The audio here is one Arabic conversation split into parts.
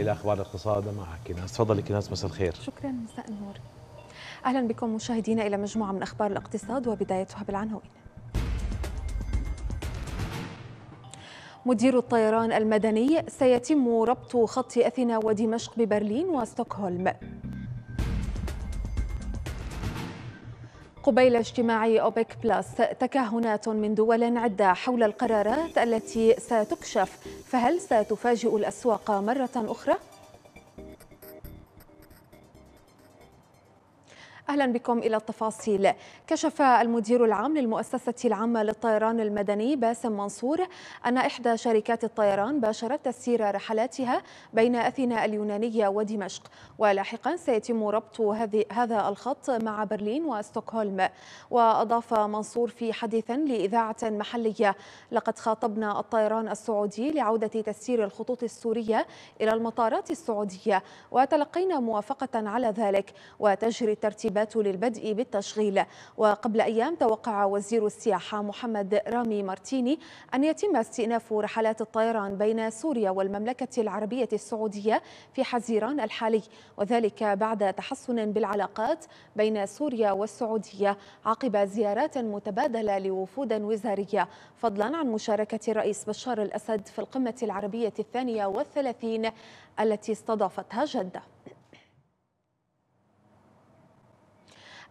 الى اخبار الاقتصاد مع كناس تفضلي كناس مساء الخير شكرا مساء النور اهلا بكم مشاهدينا الى مجموعه من اخبار الاقتصاد وبدايتها بالعناوين مدير الطيران المدني سيتم ربط خط اثينا ودمشق ببرلين وستوكهولم قبيل اجتماع أوبك بلس تكهنات من دول عدة حول القرارات التي ستكشف فهل ستفاجئ الأسواق مرة أخرى؟ أهلا بكم إلى التفاصيل كشف المدير العام للمؤسسة العامة للطيران المدني باسم منصور أن إحدى شركات الطيران باشرت تسيير رحلاتها بين أثينا اليونانية ودمشق ولاحقا سيتم ربط هذا الخط مع برلين وستوكهولم وأضاف منصور في حديث لإذاعة محلية لقد خاطبنا الطيران السعودي لعودة تسيير الخطوط السورية إلى المطارات السعودية وتلقينا موافقة على ذلك وتجري الترتيبات الإعدادات للبدء بالتشغيل وقبل أيام توقع وزير السياحة محمد رامي مارتيني أن يتم استئناف رحلات الطيران بين سوريا والمملكة العربية السعودية في حزيران الحالي وذلك بعد تحسن بالعلاقات بين سوريا والسعودية عقب زيارات متبادلة لوفود وزارية فضلا عن مشاركة الرئيس بشار الأسد في القمة العربية الثانية والثلاثين التي استضافتها جدة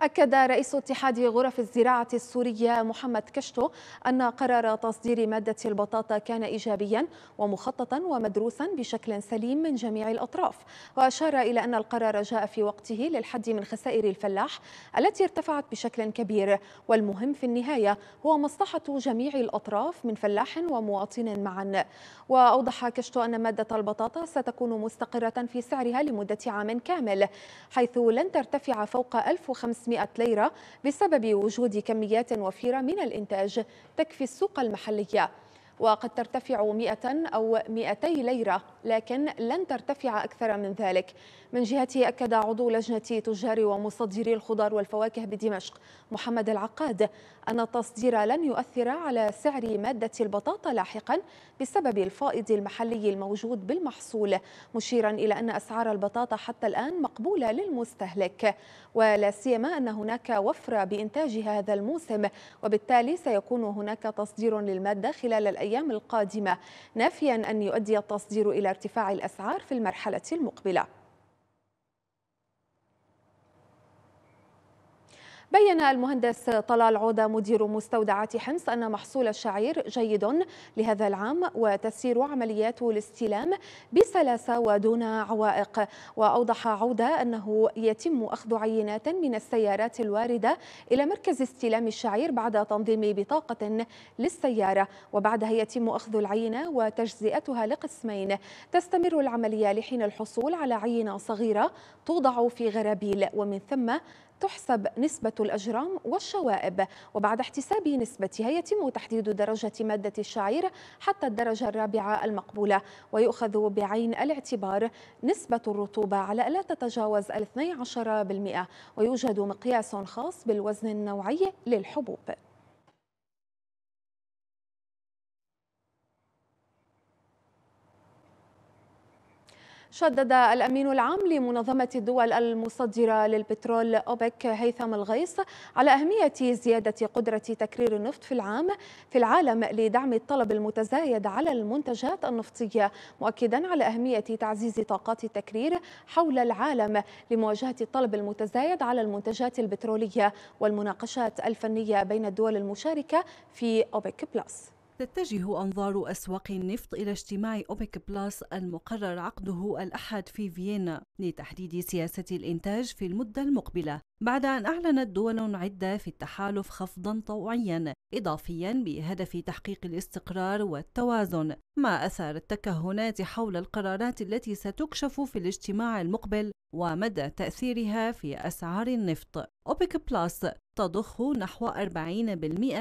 أكد رئيس اتحاد غرف الزراعة السورية محمد كشتو أن قرار تصدير مادة البطاطا كان إيجابيا ومخططا ومدروسا بشكل سليم من جميع الأطراف وأشار إلى أن القرار جاء في وقته للحد من خسائر الفلاح التي ارتفعت بشكل كبير والمهم في النهاية هو مصلحة جميع الأطراف من فلاح ومواطن معا وأوضح كشتو أن مادة البطاطا ستكون مستقرة في سعرها لمدة عام كامل حيث لن ترتفع فوق 1500 500 ليرة بسبب وجود كميات وفيرة من الإنتاج تكفي السوق المحلية وقد ترتفع 100 أو 200 ليرة لكن لن ترتفع أكثر من ذلك من جهته أكد عضو لجنة تجار ومصدري الخضار والفواكه بدمشق محمد العقاد أن التصدير لن يؤثر على سعر مادة البطاطا لاحقا بسبب الفائض المحلي الموجود بالمحصول مشيرا إلى أن أسعار البطاطا حتى الآن مقبولة للمستهلك ولا سيما أن هناك وفرة بإنتاج هذا الموسم وبالتالي سيكون هناك تصدير للمادة خلال الأيام الأيام القادمة نافيا أن يؤدي التصدير إلى ارتفاع الأسعار في المرحلة المقبلة بين المهندس طلال عودة مدير مستودعات حمص أن محصول الشعير جيد لهذا العام وتسير عمليات الاستلام بسلاسة ودون عوائق وأوضح عودة أنه يتم أخذ عينات من السيارات الواردة إلى مركز استلام الشعير بعد تنظيم بطاقة للسيارة وبعدها يتم أخذ العينة وتجزئتها لقسمين تستمر العملية لحين الحصول على عينة صغيرة توضع في غرابيل ومن ثم تحسب نسبة الأجرام والشوائب وبعد احتساب نسبتها يتم تحديد درجة مادة الشعير حتى الدرجة الرابعة المقبولة ويؤخذ بعين الاعتبار نسبة الرطوبة على لا تتجاوز 12% ويوجد مقياس خاص بالوزن النوعي للحبوب شدد الأمين العام لمنظمة الدول المصدرة للبترول أوبك هيثم الغيص على أهمية زيادة قدرة تكرير النفط في العام في العالم لدعم الطلب المتزايد على المنتجات النفطية مؤكدا على أهمية تعزيز طاقات التكرير حول العالم لمواجهة الطلب المتزايد على المنتجات البترولية والمناقشات الفنية بين الدول المشاركة في أوبك بلس تتجه أنظار أسواق النفط إلى اجتماع أوبك بلس المقرر عقده الأحد في فيينا لتحديد سياسة الإنتاج في المدة المقبلة بعد أن أعلنت دول عدة في التحالف خفضا طوعيا إضافيا بهدف تحقيق الاستقرار والتوازن ما أثار التكهنات حول القرارات التي ستكشف في الاجتماع المقبل ومدى تأثيرها في أسعار النفط أوبك بلس تضخ نحو 40%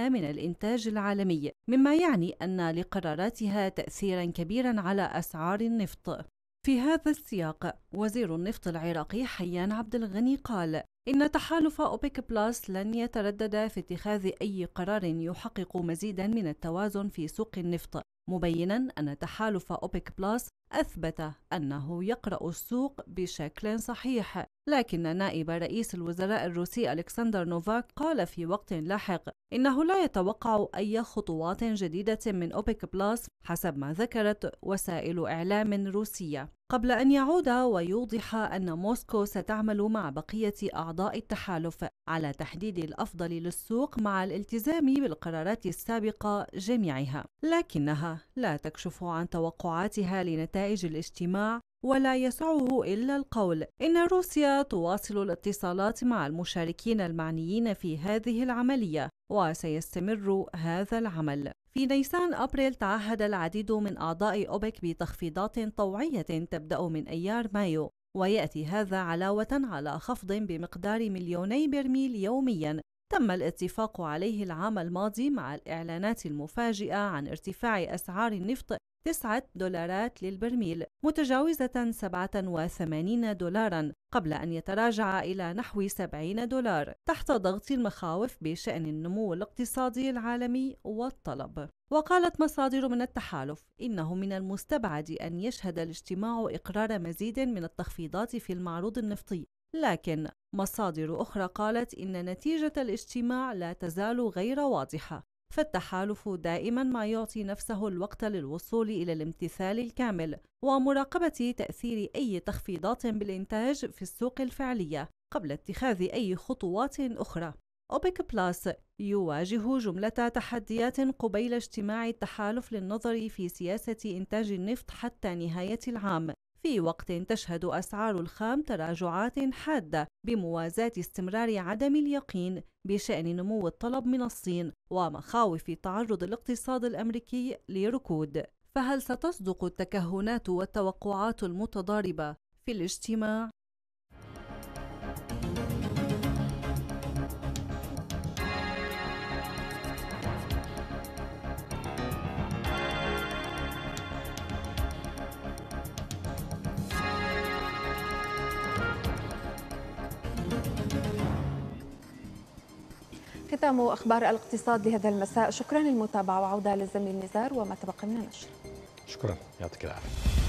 من الإنتاج العالمي مما يعني أن لقراراتها تأثيرا كبيرا على أسعار النفط في هذا السياق وزير النفط العراقي حيان عبد الغني قال إن تحالف أوبك بلس لن يتردد في اتخاذ أي قرار يحقق مزيدا من التوازن في سوق النفط مبينا أن تحالف أوبك بلاس أثبت أنه يقرأ السوق بشكل صحيح لكن نائب رئيس الوزراء الروسي ألكسندر نوفاك قال في وقت لاحق إنه لا يتوقع أي خطوات جديدة من أوبك بلاس حسب ما ذكرت وسائل إعلام روسية قبل أن يعود ويوضح أن موسكو ستعمل مع بقية أعضاء التحالف على تحديد الأفضل للسوق مع الالتزام بالقرارات السابقة جميعها، لكنها لا تكشف عن توقعاتها لنتائج الاجتماع ولا يسعه إلا القول إن روسيا تواصل الاتصالات مع المشاركين المعنيين في هذه العملية وسيستمر هذا العمل في نيسان أبريل تعهد العديد من أعضاء أوبك بتخفيضات طوعية تبدأ من أيار مايو ويأتي هذا علاوة على خفض بمقدار مليوني برميل يومياً تم الاتفاق عليه العام الماضي مع الإعلانات المفاجئة عن ارتفاع أسعار النفط 9 دولارات للبرميل متجاوزة 87 دولارا قبل أن يتراجع إلى نحو 70 دولار تحت ضغط المخاوف بشأن النمو الاقتصادي العالمي والطلب وقالت مصادر من التحالف إنه من المستبعد أن يشهد الاجتماع إقرار مزيد من التخفيضات في المعروض النفطي لكن مصادر أخرى قالت إن نتيجة الاجتماع لا تزال غير واضحة، فالتحالف دائما ما يعطي نفسه الوقت للوصول إلى الامتثال الكامل ومراقبة تأثير أي تخفيضات بالإنتاج في السوق الفعلية قبل اتخاذ أي خطوات أخرى. أوبك بلاس يواجه جملة تحديات قبيل اجتماع التحالف للنظر في سياسة إنتاج النفط حتى نهاية العام في وقت تشهد أسعار الخام تراجعات حادة بموازاة استمرار عدم اليقين بشأن نمو الطلب من الصين ومخاوف تعرض الاقتصاد الأمريكي لركود. فهل ستصدق التكهنات والتوقعات المتضاربة في الاجتماع ختام أخبار الاقتصاد لهذا المساء شكرا للمتابعة وعودة للزميل نزار وما تبقى من النشر شكرا يعطيك العافية